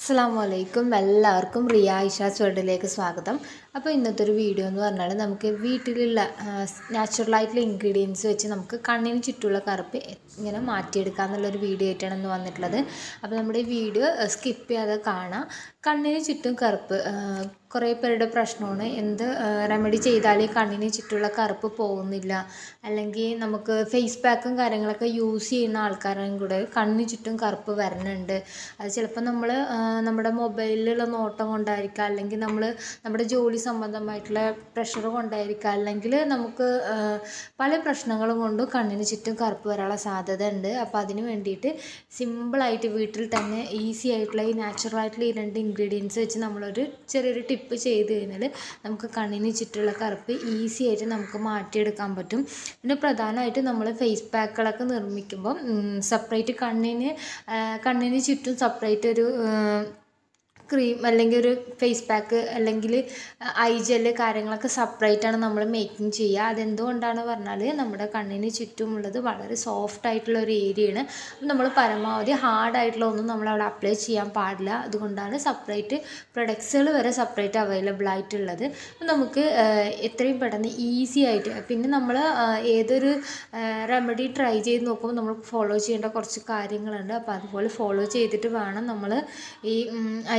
അസ്സാം വലൈക്കും എല്ലാവർക്കും റിയ ഇഷാസ് വേൾഡിലേക്ക് സ്വാഗതം അപ്പോൾ ഇന്നത്തെ ഒരു വീഡിയോ എന്ന് പറഞ്ഞാൽ നമുക്ക് വീട്ടിലുള്ള നാച്ചുറലായിട്ടുള്ള ഇൻഗ്രീഡിയൻസ് വെച്ച് നമുക്ക് കണ്ണിന് ചുറ്റുമുള്ള കറുപ്പ് ഇങ്ങനെ മാറ്റിയെടുക്കുക എന്നുള്ളൊരു വീഡിയോ ആയിട്ടാണ് ഇന്ന് വന്നിട്ടുള്ളത് അപ്പോൾ നമ്മുടെ വീഡിയോ സ്കിപ്പ് ചെയ്യാതെ കാണാം കണ്ണിന് ചുറ്റും കറുപ്പ് കുറേ പേരുടെ പ്രശ്നമാണ് എന്ത് റെമഡി ചെയ്താലും കണ്ണിന് ചുറ്റുമുള്ള കറുപ്പ് പോകുന്നില്ല അല്ലെങ്കിൽ നമുക്ക് ഫേസ് പാക്കും കാര്യങ്ങളൊക്കെ യൂസ് ചെയ്യുന്ന ആൾക്കാരും കൂടെ കണ്ണിന് ചുറ്റും കറുപ്പ് വരുന്നുണ്ട് അത് ചിലപ്പോൾ നമ്മൾ നമ്മുടെ മൊബൈലിലുള്ള നോട്ടം കൊണ്ടായിരിക്കാം അല്ലെങ്കിൽ നമ്മൾ നമ്മുടെ ജോലി സംബന്ധമായിട്ടുള്ള പ്രഷർ കൊണ്ടായിരിക്കാം അല്ലെങ്കിൽ നമുക്ക് പല പ്രശ്നങ്ങളും കൊണ്ടും കണ്ണിന് ചുറ്റും കറുപ്പ് വരാനുള്ള സാധ്യത ഉണ്ട് അപ്പോൾ അതിന് വേണ്ടിയിട്ട് സിമ്പിളായിട്ട് വീട്ടിൽ തന്നെ ഈസി ആയിട്ടുള്ള ഈ നാച്ചുറലായിട്ടുള്ള ഈ രണ്ട് ഇൻഗ്രീഡിയൻസ് വെച്ച് നമ്മളൊരു ചെറിയൊരു ടിപ്പ് ടിപ്പ് ചെയ്ത് കഴിഞ്ഞാൽ നമുക്ക് കണ്ണിന് ചുറ്റുള്ള കറുപ്പ് ഈസി ആയിട്ട് നമുക്ക് മാറ്റിയെടുക്കാൻ പറ്റും പിന്നെ പ്രധാനമായിട്ട് നമ്മൾ ഫേസ് പാക്കുകളൊക്കെ നിർമ്മിക്കുമ്പം സെപ്പറേറ്റ് കണ്ണിന് കണ്ണിന് ചുറ്റും സെപ്പറേറ്റ് ഒരു ക്രീം അല്ലെങ്കിൽ ഒരു ഫേസ് പാക്ക് അല്ലെങ്കിൽ ഐ ജെല് കാര്യങ്ങളൊക്കെ സെപ്പറേറ്റാണ് നമ്മൾ മേക്കിംഗ് ചെയ്യുക അതെന്തുകൊണ്ടാണ് പറഞ്ഞാൽ നമ്മുടെ കണ്ണിന് ചുറ്റുമുള്ളത് വളരെ സോഫ്റ്റ് ആയിട്ടുള്ള ഒരു ഏരിയയാണ് നമ്മൾ പരമാവധി ഹാർഡായിട്ടുള്ള ഒന്നും നമ്മൾ അവിടെ അപ്ലൈ ചെയ്യാൻ പാടില്ല അതുകൊണ്ടാണ് സെപ്പറേറ്റ് പ്രൊഡക്ട്സുകൾ വരെ സെപ്പറേറ്റ് അവൈലബിൾ ആയിട്ടുള്ളത് നമുക്ക് എത്രയും പെട്ടെന്ന് ഈസി ആയിട്ട് പിന്നെ നമ്മൾ ഏതൊരു റെമഡി ട്രൈ ചെയ്ത് നോക്കുമ്പോൾ നമ്മൾ ഫോളോ ചെയ്യേണ്ട കുറച്ച് കാര്യങ്ങളുണ്ട് അപ്പോൾ അതുപോലെ ഫോളോ ചെയ്തിട്ട് വേണം നമ്മൾ ഈ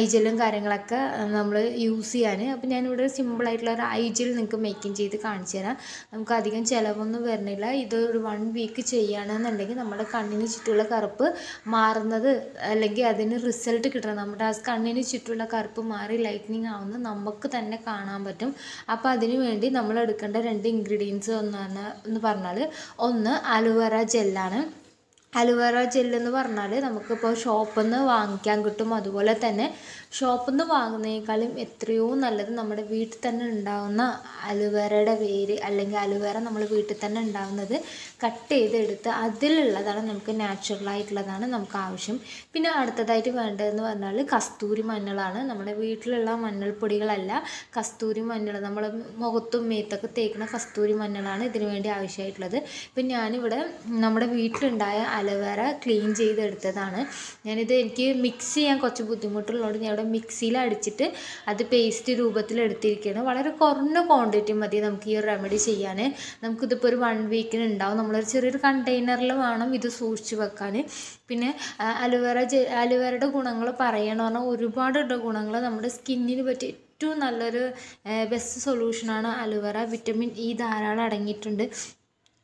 ഐ ജെല്ലും കാര്യങ്ങളൊക്കെ നമ്മൾ യൂസ് ചെയ്യാൻ അപ്പോൾ ഞാനിവിടെ സിമ്പിളായിട്ടുള്ള ഒരു ഐ ജെൽ നിങ്ങൾക്ക് മേക്കിംഗ് ചെയ്ത് കാണിച്ചു തരാം നമുക്ക് അധികം ചിലവൊന്നും വരുന്നില്ല ഇത് ഒരു വൺ വീക്ക് ചെയ്യുകയാണെന്നുണ്ടെങ്കിൽ നമ്മുടെ കണ്ണിന് ചുറ്റുമുള്ള കറുപ്പ് മാറുന്നത് അല്ലെങ്കിൽ അതിന് റിസൾട്ട് കിട്ടണം നമ്മുടെ ആ കണ്ണിന് ചുറ്റുമുള്ള കറുപ്പ് മാറി ലൈറ്റനിങ് ആവുന്നത് നമുക്ക് തന്നെ കാണാൻ പറ്റും അപ്പോൾ അതിനു വേണ്ടി നമ്മൾ എടുക്കേണ്ട രണ്ട് ഇൻഗ്രീഡിയൻസ് ഒന്നാണ് എന്ന് പറഞ്ഞാൽ ഒന്ന് അലുവറ ജെല്ലാണ് അലുവേറ ജെല്ലെന്ന് പറഞ്ഞാൽ നമുക്കിപ്പോൾ ഷോപ്പിൽ നിന്ന് വാങ്ങിക്കാൻ കിട്ടും അതുപോലെ തന്നെ ഷോപ്പിൽ നിന്ന് വാങ്ങുന്നതിനേക്കാളും എത്രയോ നല്ലത് നമ്മുടെ വീട്ടിൽ തന്നെ ഉണ്ടാകുന്ന അലുവേറയുടെ വേര് അല്ലെങ്കിൽ അലുവേറ നമ്മൾ വീട്ടിൽ തന്നെ ഉണ്ടാകുന്നത് കട്ട് ചെയ്തെടുത്ത് അതിലുള്ളതാണ് നമുക്ക് നാച്ചുറലായിട്ടുള്ളതാണ് നമുക്ക് ആവശ്യം പിന്നെ അടുത്തതായിട്ട് വേണ്ടതെന്ന് പറഞ്ഞാൽ കസ്തൂരി മഞ്ഞളാണ് നമ്മുടെ വീട്ടിലുള്ള മഞ്ഞൾപ്പൊടികളല്ല കസ്തൂരി മഞ്ഞൾ നമ്മൾ മുഖത്തും മേത്തൊക്കെ തേക്കുന്ന കസ്തൂരി മഞ്ഞളാണ് ഇതിനു വേണ്ടി ആവശ്യമായിട്ടുള്ളത് ഇപ്പം ഞാനിവിടെ നമ്മുടെ വീട്ടിലുണ്ടായ അലവേറ ക്ലീൻ ചെയ്തെടുത്തതാണ് ഞാനിത് എനിക്ക് മിക്സ് ചെയ്യാൻ കുറച്ച് ബുദ്ധിമുട്ടുള്ളതുകൊണ്ട് ഞാൻ ഇവിടെ മിക്സിയിൽ അടിച്ചിട്ട് അത് പേസ്റ്റ് രൂപത്തിൽ എടുത്തിരിക്കുകയാണ് വളരെ കുറഞ്ഞ ക്വാണ്ടിറ്റി മതി നമുക്ക് ഈ റെമഡി ചെയ്യാൻ നമുക്കിതിപ്പോൾ ഒരു വൺ വീക്കിന് ഉണ്ടാവും നമ്മളൊരു ചെറിയൊരു കണ്ടെയ്നറിൽ വേണം ഇത് സൂക്ഷിച്ച് വെക്കാൻ പിന്നെ അലുവേറ അലുവേറയുടെ ഗുണങ്ങൾ പറയണമെന്ന് പറഞ്ഞാൽ ഒരുപാട് ഗുണങ്ങൾ നമ്മുടെ സ്കിന്നിന് പറ്റി ഏറ്റവും നല്ലൊരു ബെസ്റ്റ് സൊല്യൂഷനാണ് അലുവേറ വിറ്റമിൻ ഇ ധാരാളം അടങ്ങിയിട്ടുണ്ട്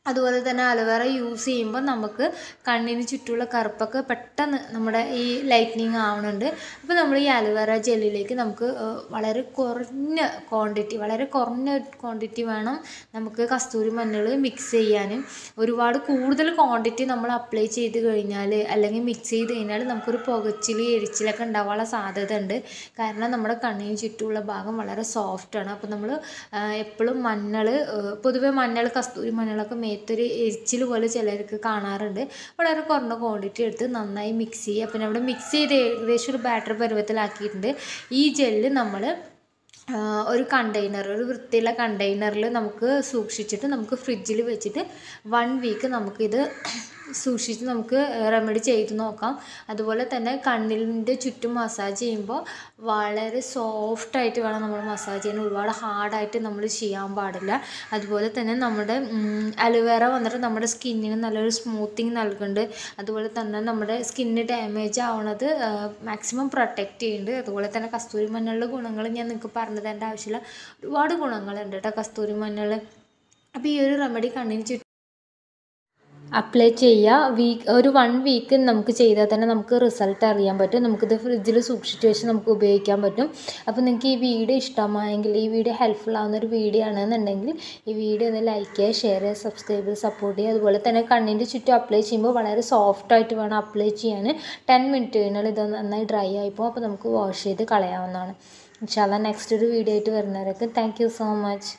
അതുപോലെ തന്നെ അലോവേറ യൂസ് ചെയ്യുമ്പോൾ നമുക്ക് കണ്ണിന് ചുറ്റുമുള്ള കറുപ്പൊക്കെ പെട്ടെന്ന് നമ്മുടെ ഈ ലൈറ്റ്നിങ് ആവുന്നുണ്ട് അപ്പോൾ നമ്മൾ ഈ അലോവേറ ജെല്ലിലേക്ക് നമുക്ക് വളരെ കുറഞ്ഞ ക്വാണ്ടിറ്റി വളരെ കുറഞ്ഞ ക്വാണ്ടിറ്റി വേണം നമുക്ക് കസ്തൂരി മഞ്ഞൾ മിക്സ് ചെയ്യാനും ഒരുപാട് കൂടുതൽ ക്വാണ്ടിറ്റി നമ്മൾ അപ്ലൈ ചെയ്ത് കഴിഞ്ഞാൽ അല്ലെങ്കിൽ മിക്സ് ചെയ്ത് കഴിഞ്ഞാൽ നമുക്കൊരു പുകച്ചിൽ എരിച്ചിലൊക്കെ ഉണ്ടാവാനുള്ള സാധ്യത ഉണ്ട് കാരണം നമ്മുടെ കണ്ണിന് ചുറ്റുമുള്ള ഭാഗം വളരെ സോഫ്റ്റാണ് അപ്പോൾ നമ്മൾ എപ്പോഴും മഞ്ഞൾ പൊതുവേ മഞ്ഞൾ കസ്തൂരി മഞ്ഞളൊക്കെ സമയത്തൊരു എരിച്ചിൽ പോലെ ചിലർക്ക് കാണാറുണ്ട് വളരെ കുറഞ്ഞ ക്വാണ്ടിറ്റി എടുത്ത് നന്നായി മിക്സ് ചെയ്യുക അപ്പം നമ്മുടെ മിക്സ് ചെയ്ത് ഏകദേശം ഒരു ബാറ്റർ പരുവത്തിലാക്കിയിട്ടുണ്ട് ഈ ജെല്ല് നമ്മൾ ഒരു കണ്ടെയ്നർ ഒരു വൃത്തിയുള്ള കണ്ടെയ്നറിൽ നമുക്ക് സൂക്ഷിച്ചിട്ട് നമുക്ക് ഫ്രിഡ്ജിൽ വെച്ചിട്ട് വൺ വീക്ക് നമുക്കിത് സൂക്ഷിച്ച് നമുക്ക് റെമഡി ചെയ്ത് നോക്കാം അതുപോലെ തന്നെ കണ്ണിൻ്റെ ചുറ്റും മസാജ് ചെയ്യുമ്പോൾ വളരെ സോഫ്റ്റായിട്ട് വേണം നമ്മൾ മസാജ് ചെയ്യാൻ ഒരുപാട് ഹാർഡായിട്ട് നമ്മൾ ചെയ്യാൻ പാടില്ല അതുപോലെ തന്നെ നമ്മുടെ അലുവേറ വന്നിട്ട് നമ്മുടെ സ്കിന്നിന് നല്ലൊരു സ്മൂത്തിങ് നൽകുന്നുണ്ട് അതുപോലെ തന്നെ നമ്മുടെ സ്കിന്ന് ഡാമേജ് ആവണത് മാക്സിമം പ്രൊട്ടക്റ്റ് ചെയ്യുന്നുണ്ട് അതുപോലെ തന്നെ കസ്തൂരി മഞ്ഞളുടെ ഗുണങ്ങൾ ഞാൻ നിങ്ങൾക്ക് പറഞ്ഞു പറഞ്ഞത് എൻ്റെ ആവശ്യമില്ല ഒരുപാട് ഗുണങ്ങളുണ്ട് കേട്ടോ കസ്തൂരി മഞ്ഞൾ അപ്പോൾ ഈ ഒരു റെമഡി കണ്ണിന് അപ്ലൈ ചെയ്യുക വീക്ക് ഒരു വൺ വീക്ക് നമുക്ക് ചെയ്താൽ തന്നെ നമുക്ക് റിസൾട്ട് അറിയാൻ പറ്റും നമുക്കിത് ഫ്രിഡ്ജിൽ സൂക്ഷിച്ചു വെച്ച് നമുക്ക് ഉപയോഗിക്കാൻ പറ്റും അപ്പോൾ നിങ്ങൾക്ക് ഈ വീഡിയോ ഇഷ്ടമായെങ്കിൽ ഈ വീഡിയോ ഹെൽപ്ഫുൾ ആവുന്ന ഒരു വീഡിയോ ആണെന്നുണ്ടെങ്കിൽ ഈ വീഡിയോ ഒന്ന് ലൈക്ക് ചെയ്യുക ഷെയർ ചെയ്യുക സബ്സ്ക്രൈബ് ചെയ്യുക സപ്പോർട്ട് ചെയ്യുക അതുപോലെ തന്നെ കണ്ണിൻ്റെ ചുറ്റും അപ്ലൈ ചെയ്യുമ്പോൾ വളരെ സോഫ്റ്റ് ആയിട്ട് വേണം അപ്ലൈ ചെയ്യാൻ ടെൻ മിനിറ്റ് കഴിഞ്ഞാൽ ഇത് നന്നായി ഡ്രൈ ആയിപ്പോൾ അപ്പോൾ നമുക്ക് വാഷ് ചെയ്ത് കളയാവുന്നതാണ് ഇൻഷാല്ല നെക്സ്റ്റ് ഒരു വീഡിയോ ആയിട്ട് വരുന്നവരൊക്കെ താങ്ക് യു സോ മച്ച്